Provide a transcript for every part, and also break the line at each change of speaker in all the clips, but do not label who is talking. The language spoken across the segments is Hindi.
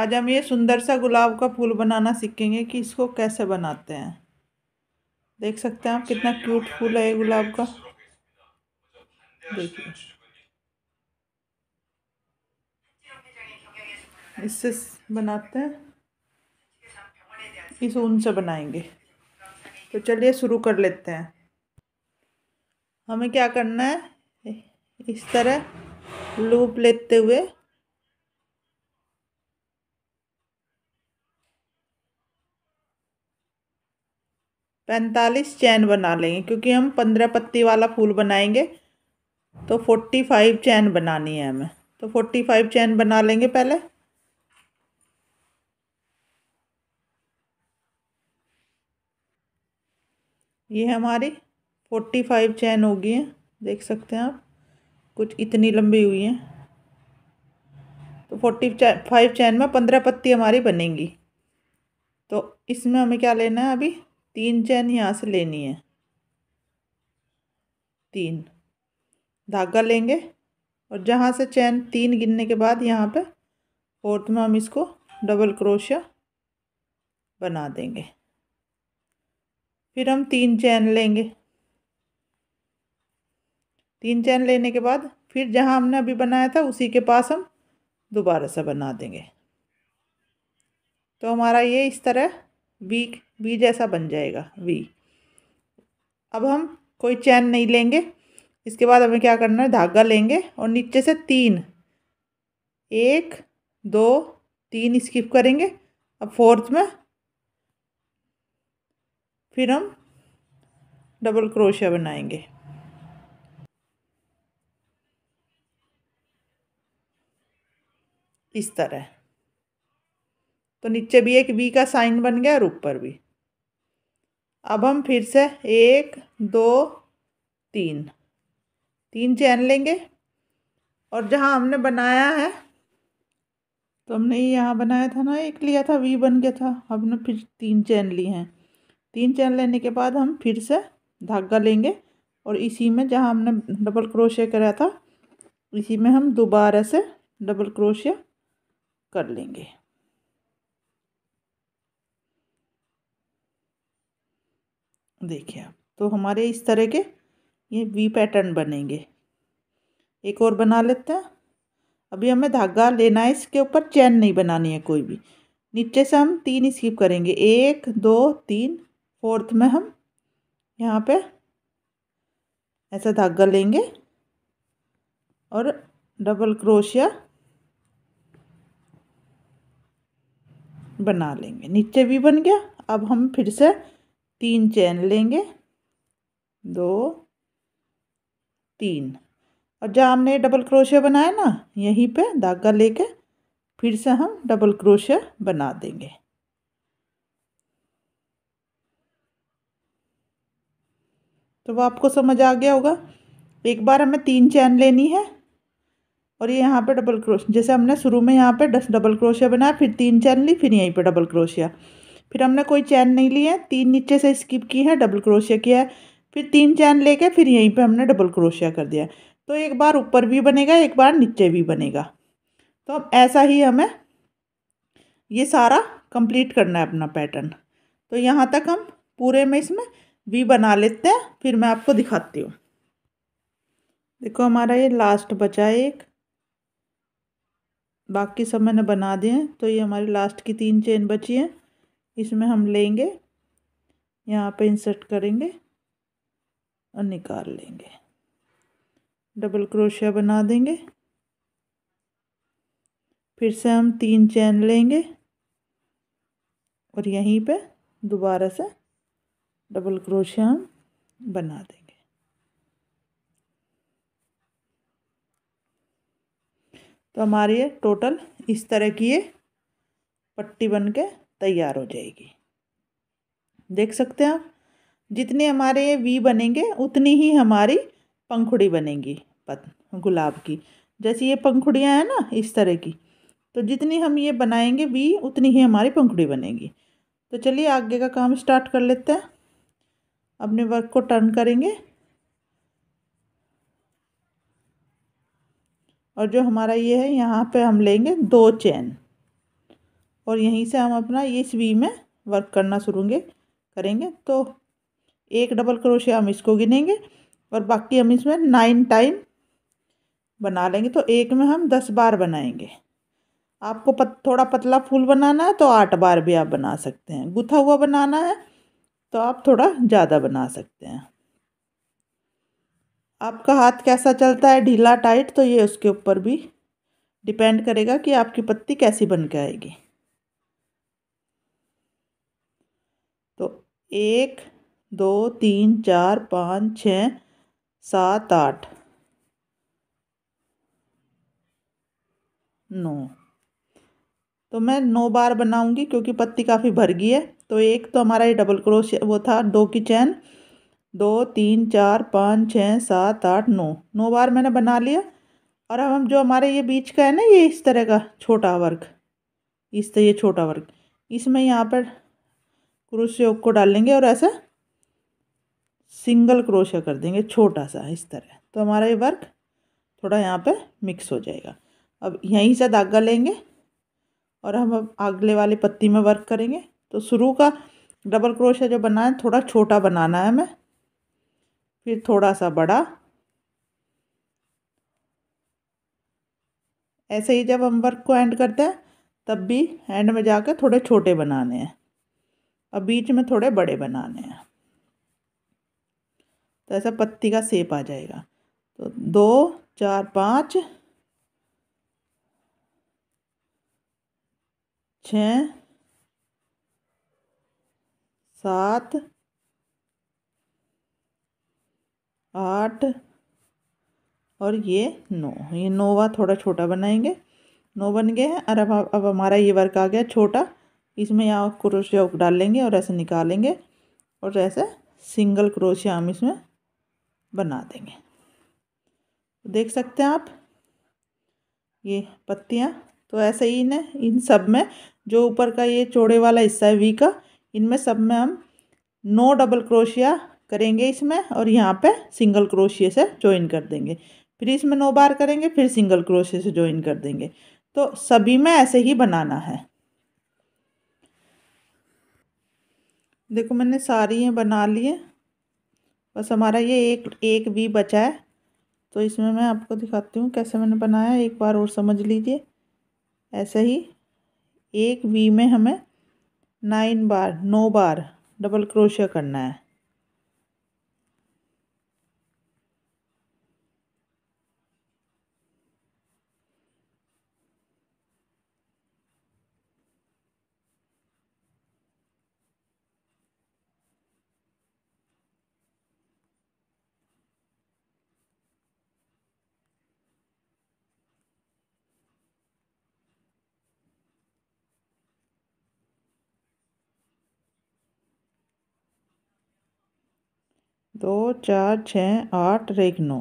आज हम ये सुंदर सा गुलाब का फूल बनाना सीखेंगे कि इसको कैसे बनाते हैं देख सकते हैं आप कितना क्यूट फूल है ये गुलाब का देखिए इससे बनाते हैं इस ऊन से बनाएंगे तो चलिए शुरू कर लेते हैं हमें क्या करना है इस तरह लूप लेते हुए पैंतालीस चैन बना लेंगे क्योंकि हम पंद्रह पत्ती वाला फूल बनाएंगे तो फोर्टी फाइव चैन बनानी है हमें तो फोर्टी फाइव चैन बना लेंगे पहले ये हमारी फोर्टी फाइव चैन हो गई है देख सकते हैं आप कुछ इतनी लंबी हुई है तो फोर्टी फाइव चैन में पंद्रह पत्ती हमारी बनेंगी तो इसमें हमें क्या लेना है अभी तीन चैन यहाँ से लेनी है तीन धागा लेंगे और जहाँ से चैन तीन गिनने के बाद यहाँ पे फोर्थ में हम इसको डबल क्रोशिया बना देंगे फिर हम तीन चैन लेंगे तीन चैन लेने के बाद फिर जहाँ हमने अभी बनाया था उसी के पास हम दोबारा से बना देंगे तो हमारा ये इस तरह बी वी जैसा बन जाएगा वी अब हम कोई चैन नहीं लेंगे इसके बाद हमें क्या करना है धागा लेंगे और नीचे से तीन एक दो तीन स्किप करेंगे अब फोर्थ में फिर हम डबल क्रोशिया बनाएंगे इस तरह तो नीचे भी एक वी का साइन बन गया और ऊपर भी अब हम फिर से एक दो तीन तीन चैन लेंगे और जहाँ हमने बनाया है तो हमने यहाँ बनाया था ना एक लिया था वी बन गया था हमने फिर तीन चैन ली हैं तीन चैन लेने के बाद हम फिर से धागा लेंगे और इसी में जहाँ हमने डबल क्रोशिया कराया था इसी में हम दोबारा से डबल क्रोशिया कर लेंगे देखिए आप तो हमारे इस तरह के ये वी पैटर्न बनेंगे एक और बना लेते हैं अभी हमें धागा लेना है इसके ऊपर चैन नहीं बनानी है कोई भी नीचे से हम तीन स्कीप करेंगे एक दो तीन फोर्थ में हम यहाँ पे ऐसा धागा लेंगे और डबल क्रोशिया बना लेंगे नीचे भी बन गया अब हम फिर से तीन चैन लेंगे दो तीन और जहाँ हमने डबल क्रोशे बनाया ना यहीं पे धागा लेके फिर से हम डबल क्रोशे बना देंगे तो वो आपको समझ आ गया होगा एक बार हमें तीन चैन लेनी है और ये यहाँ पे डबल क्रोश जैसे हमने शुरू में यहाँ पे डबल क्रोशिया बनाया फिर तीन चैन ली फिर यहीं पे डबल क्रोशिया फिर हमने कोई चैन नहीं लिया है तीन नीचे से स्किप की है डबल क्रोशिया किया है फिर तीन चैन लेके फिर यहीं पे हमने डबल क्रोशिया कर दिया तो एक बार ऊपर भी बनेगा एक बार नीचे भी बनेगा तो अब ऐसा ही हमें ये सारा कंप्लीट करना है अपना पैटर्न तो यहाँ तक हम पूरे में इसमें वी बना लेते हैं फिर मैं आपको दिखाती हूँ देखो हमारा ये लास्ट बचा है एक बाकी सब मैंने बना दिए हैं तो ये हमारी लास्ट की तीन चेन बची हैं इसमें हम लेंगे यहाँ पे इंसर्ट करेंगे और निकाल लेंगे डबल क्रोशिया बना देंगे फिर से हम तीन चैन लेंगे और यहीं पे दोबारा से डबल क्रोशिया हम बना देंगे तो हमारी ये टोटल इस तरह की ये पट्टी बन के तैयार हो जाएगी देख सकते हैं आप जितने हमारे वी बनेंगे उतनी ही हमारी पंखुड़ी बनेगी पत गुलाब की जैसे ये पंखुड़ियाँ हैं ना इस तरह की तो जितनी हम ये बनाएंगे वी उतनी ही हमारी पंखुड़ी बनेगी तो चलिए आगे का काम स्टार्ट कर लेते हैं अपने वर्क को टर्न करेंगे और जो हमारा ये है यहाँ पे हम लेंगे दो चैन और यहीं से हम अपना इस वी में वर्क करना शुरू करेंगे तो एक डबल क्रोशिया हम इसको गिनेंगे और बाकी हम इसमें नाइन टाइम बना लेंगे तो एक में हम दस बार बनाएंगे आपको पत, थोड़ा पतला फूल बनाना है तो आठ बार भी आप बना सकते हैं गुथा हुआ बनाना है तो आप थोड़ा ज़्यादा बना सकते हैं आपका हाथ कैसा चलता है ढीला टाइट तो ये उसके ऊपर भी डिपेंड करेगा कि आपकी पत्ती कैसी बन के आएगी एक दो तीन चार पाँच छ सात आठ नौ तो मैं नौ बार बनाऊंगी क्योंकि पत्ती काफ़ी भर गई है तो एक तो हमारा ये डबल क्रोश वो था दो की चैन दो तीन चार पाँच छः सात आठ नौ नौ बार मैंने बना लिया और अब हम जो हमारे ये बीच का है ना ये इस तरह का छोटा वर्क इस तरह ये छोटा वर्क इसमें यहाँ पर क्रोशे को डाल लेंगे और ऐसा सिंगल क्रोशिया कर देंगे छोटा सा इस तरह तो हमारा ये वर्क थोड़ा यहाँ पे मिक्स हो जाएगा अब यहीं से धागा लेंगे और हम अब अगले वाली पत्ती में वर्क करेंगे तो शुरू का डबल क्रोशिया जो बना है थोड़ा छोटा बनाना है हमें फिर थोड़ा सा बड़ा ऐसे ही जब हम वर्क को एंड करते हैं तब भी एंड में जाकर थोड़े छोटे बनाने हैं अब बीच में थोड़े बड़े बनाने हैं तो ऐसा पत्ती का सेप आ जाएगा तो दो चार पाँच छ सात आठ और ये नौ ये नौवा थोड़ा छोटा बनाएंगे नौ बन गए हैं और अब अब हमारा ये वर्क आ गया छोटा इसमें यहाँ क्रोशिया डाल लेंगे और ऐसे निकालेंगे और ऐसे सिंगल क्रोशिया हम इसमें बना देंगे देख सकते हैं आप ये पत्तियाँ तो ऐसे ही ने इन सब में जो ऊपर का ये चौड़े वाला हिस्सा है वी का इनमें सब में हम नो डबल क्रोशिया करेंगे इसमें और यहाँ पे सिंगल क्रोशिये से ज्वाइन कर देंगे फिर इसमें नौ बार करेंगे फिर सिंगल क्रोशिए से ज्वाइन कर देंगे तो सभी में ऐसे ही बनाना है देखो मैंने सारी हैं बना लिए बस हमारा ये एक एक भी बचा है तो इसमें मैं आपको दिखाती हूँ कैसे मैंने बनाया एक बार और समझ लीजिए ऐसे ही एक वी में हमें नाइन बार नौ बार डबल क्रोशिया करना है दो चार छः आठ और एक नौ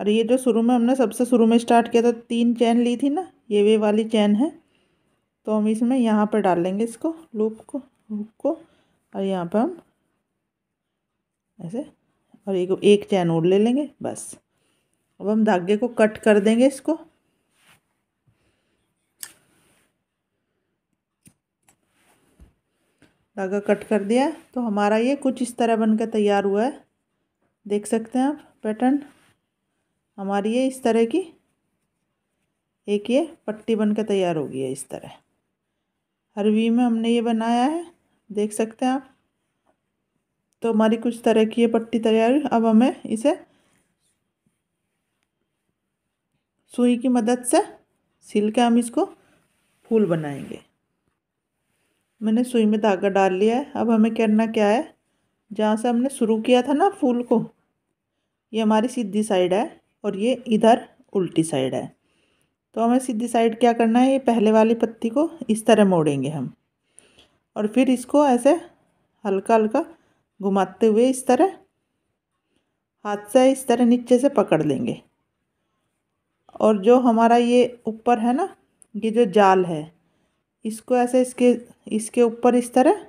और ये जो शुरू में हमने सबसे शुरू में स्टार्ट किया था तीन चैन ली थी ना ये वे वाली चैन है तो हम इसमें यहाँ पर डाल लेंगे इसको लूप को लूप को और यहाँ पर हम ऐसे और एक एक चैन और ले लेंगे बस अब हम धागे को कट कर देंगे इसको धागा कट कर दिया तो हमारा ये कुछ इस तरह बनकर तैयार हुआ है देख सकते हैं आप पैटर्न हमारी ये इस तरह की एक ये पट्टी बनकर तैयार होगी है इस तरह हर वी में हमने ये बनाया है देख सकते हैं आप तो हमारी कुछ तरह की ये पट्टी तैयार अब हमें इसे सुई की मदद से सिल के हम इसको फूल बनाएंगे मैंने सुई में धागा डाल लिया है अब हमें करना क्या है जहाँ से हमने शुरू किया था ना फूल को ये हमारी सीधी साइड है और ये इधर उल्टी साइड है तो हमें सीधी साइड क्या करना है ये पहले वाली पत्ती को इस तरह मोड़ेंगे हम और फिर इसको ऐसे हल्का हल्का घुमाते हुए इस तरह हाथ से इस तरह नीचे से पकड़ लेंगे और जो हमारा ये ऊपर है ना ये जो जाल है इसको ऐसे इसके इसके ऊपर इस तरह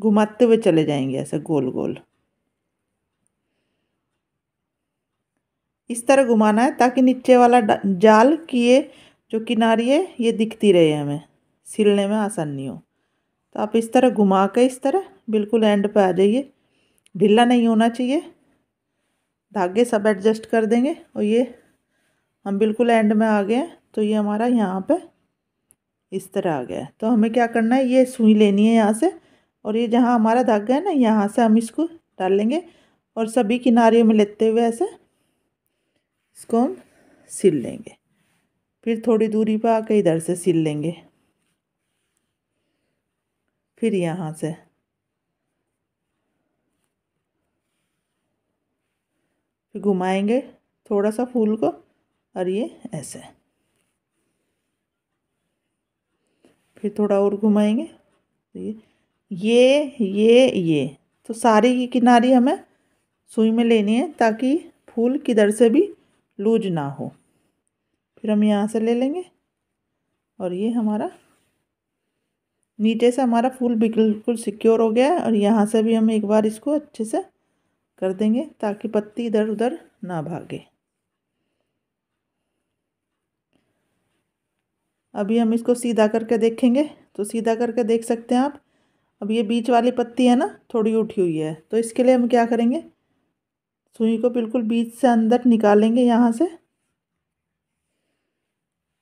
घुमाते हुए चले जाएंगे ऐसे गोल गोल इस तरह घुमाना है ताकि नीचे वाला जाल की ये जो किनारी है ये दिखती रहे हमें सिलने में आसानी हो तो आप इस तरह घुमा के इस तरह बिल्कुल एंड पे आ जाइए ढीला नहीं होना चाहिए धागे सब एडजस्ट कर देंगे और ये हम बिल्कुल एंड में आ गए हैं तो ये हमारा यहाँ पे इस तरह आ गया है तो हमें क्या करना है ये सुई लेनी है यहाँ से और ये जहाँ हमारा धागा है ना यहाँ से हम इसको डाल लेंगे और सभी किनारियों में लेते हुए ऐसे इसको हम सिल लेंगे फिर थोड़ी दूरी पर आकर इधर से सिल लेंगे फिर यहाँ से फिर घुमाएंगे थोड़ा सा फूल को और ये ऐसे फिर थोड़ा और घुमाएंगे ये ये ये ये तो सारी की किनारी हमें सुई में लेनी है ताकि फूल किधर से भी लूज ना हो फिर हम यहाँ से ले लेंगे और ये हमारा नीचे से हमारा फूल बिल्कुल सिक्योर हो गया है और यहाँ से भी हम एक बार इसको अच्छे से कर देंगे ताकि पत्ती इधर उधर ना भागे अभी हम इसको सीधा करके देखेंगे तो सीधा करके देख सकते हैं आप अब ये बीच वाली पत्ती है ना थोड़ी उठी हुई है तो इसके लिए हम क्या करेंगे सुई को बिल्कुल बीच से अंदर निकालेंगे यहाँ से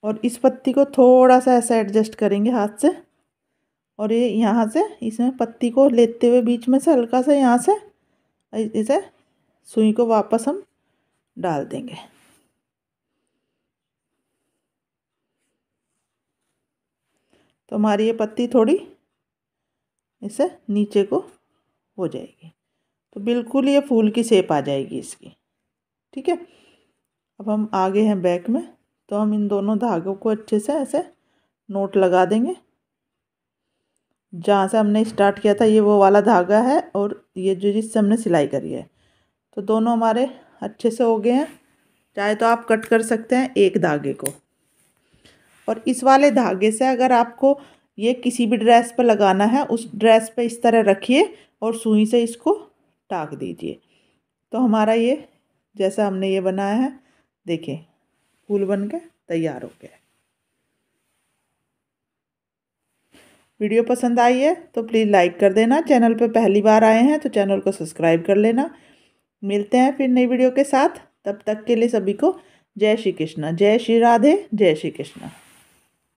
और इस पत्ती को थोड़ा सा ऐसा एडजस्ट करेंगे हाथ से और ये यहाँ से इसमें पत्ती को लेते हुए बीच में से हल्का सा यहाँ से इसे सुई को वापस हम डाल देंगे तो हमारी ये पत्ती थोड़ी इसे नीचे को हो जाएगी तो बिल्कुल ये फूल की सेप आ जाएगी इसकी ठीक है अब हम आगे हैं बैक में तो हम इन दोनों धागों को अच्छे से ऐसे नोट लगा देंगे जहाँ से हमने स्टार्ट किया था ये वो वाला धागा है और ये जो जिससे हमने सिलाई करी है तो दोनों हमारे अच्छे से हो गए हैं चाहे तो आप कट कर सकते हैं एक धागे को और इस वाले धागे से अगर आपको ये किसी भी ड्रेस पर लगाना है उस ड्रेस पर इस तरह रखिए और सुई से इसको टाक दीजिए तो हमारा ये जैसा हमने ये बनाया है देखें फूल बन के तैयार हो गया वीडियो पसंद आई है तो प्लीज़ लाइक कर देना चैनल पर पहली बार आए हैं तो चैनल को सब्सक्राइब कर लेना मिलते हैं फिर नई वीडियो के साथ तब तक के लिए सभी को जय श्री कृष्णा जय श्री राधे जय श्री कृष्णा